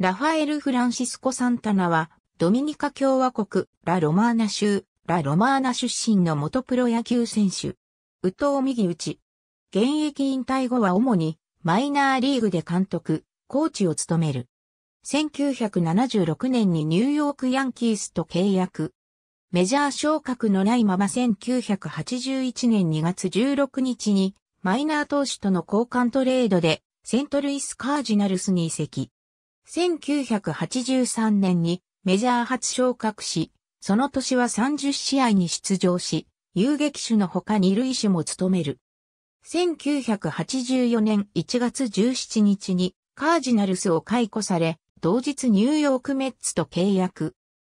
ラファエル・フランシスコ・サンタナは、ドミニカ共和国、ラ・ロマーナ州、ラ・ロマーナ出身の元プロ野球選手。右藤右ち。現役引退後は主に、マイナーリーグで監督、コーチを務める。1976年にニューヨークヤンキースと契約。メジャー昇格のないまま1981年2月16日にマイナー投手との交換トレードでセントルイスカージナルスに移籍。1983年にメジャー初昇格し、その年は30試合に出場し、遊撃手の他に二塁手も務める。1984年1月17日にカージナルスを解雇され、同日ニューヨークメッツと契約。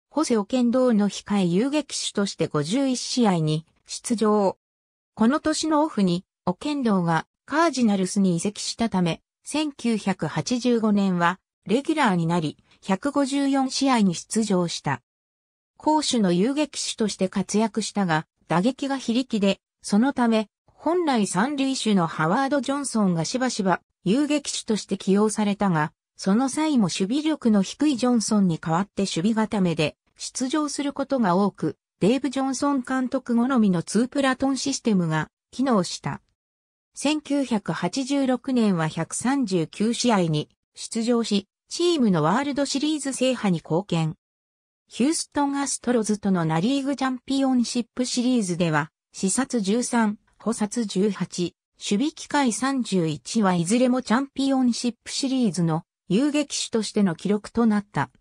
ホセオ剣道の控え遊撃手として51試合に出場。この年のオフに、オ剣道がカージナルスに移籍したため、1985年はレギュラーになり、154試合に出場した。攻守の遊撃手として活躍したが、打撃が非力で、そのため、本来三塁手のハワード・ジョンソンがしばしば遊撃手として起用されたが、その際も守備力の低いジョンソンに代わって守備固めで出場することが多く、デーブ・ジョンソン監督好みの2プラトンシステムが機能した。1986年は139試合に出場し、チームのワールドシリーズ制覇に貢献。ヒューストンアストロズとのナリーグチャンピオンシップシリーズでは、視察13、補殺18、守備機会31はいずれもチャンピオンシップシリーズの遊撃手としての記録となった。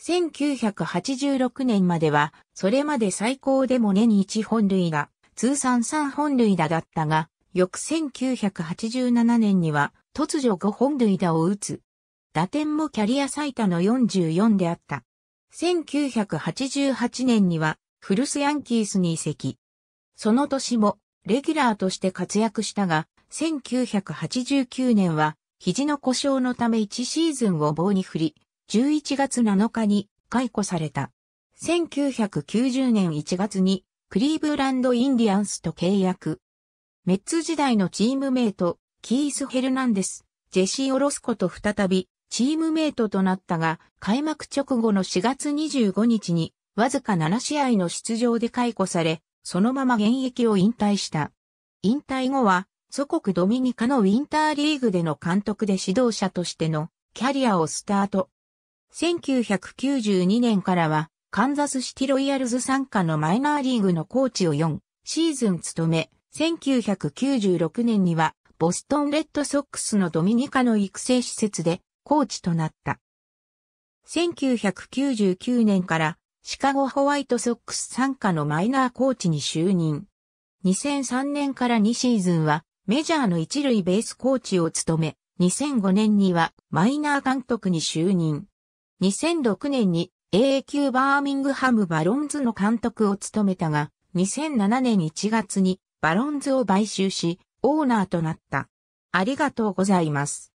1986年までは、それまで最高でも年に1本塁打、通算3本塁打だったが、翌1987年には、突如5本塁打を打つ打点もキャリア最多の44であった。1988年には、フルスヤンキースに移籍。その年も、レギュラーとして活躍したが、1989年は、肘の故障のため1シーズンを棒に振り、11月7日に解雇された。1990年1月に、クリーブランドインディアンスと契約。メッツ時代のチームメイト、キース・ヘルナンデス、ジェシー・オロスコと再びチームメイトとなったが、開幕直後の4月25日に、わずか7試合の出場で解雇され、そのまま現役を引退した。引退後は、祖国ドミニカのウィンターリーグでの監督で指導者としてのキャリアをスタート。1992年からは、カンザスシティロイヤルズ参加のマイナーリーグのコーチを4シーズン務め、1996年にはボストンレッドソックスのドミニカの育成施設でコーチとなった。1999年からシカゴホワイトソックス参加のマイナーコーチに就任。2003年から2シーズンはメジャーの一塁ベースコーチを務め、2005年にはマイナー監督に就任。2006年に AA 級バーミングハムバロンズの監督を務めたが、2007年1月にバロンズを買収し、オーナーとなった。ありがとうございます。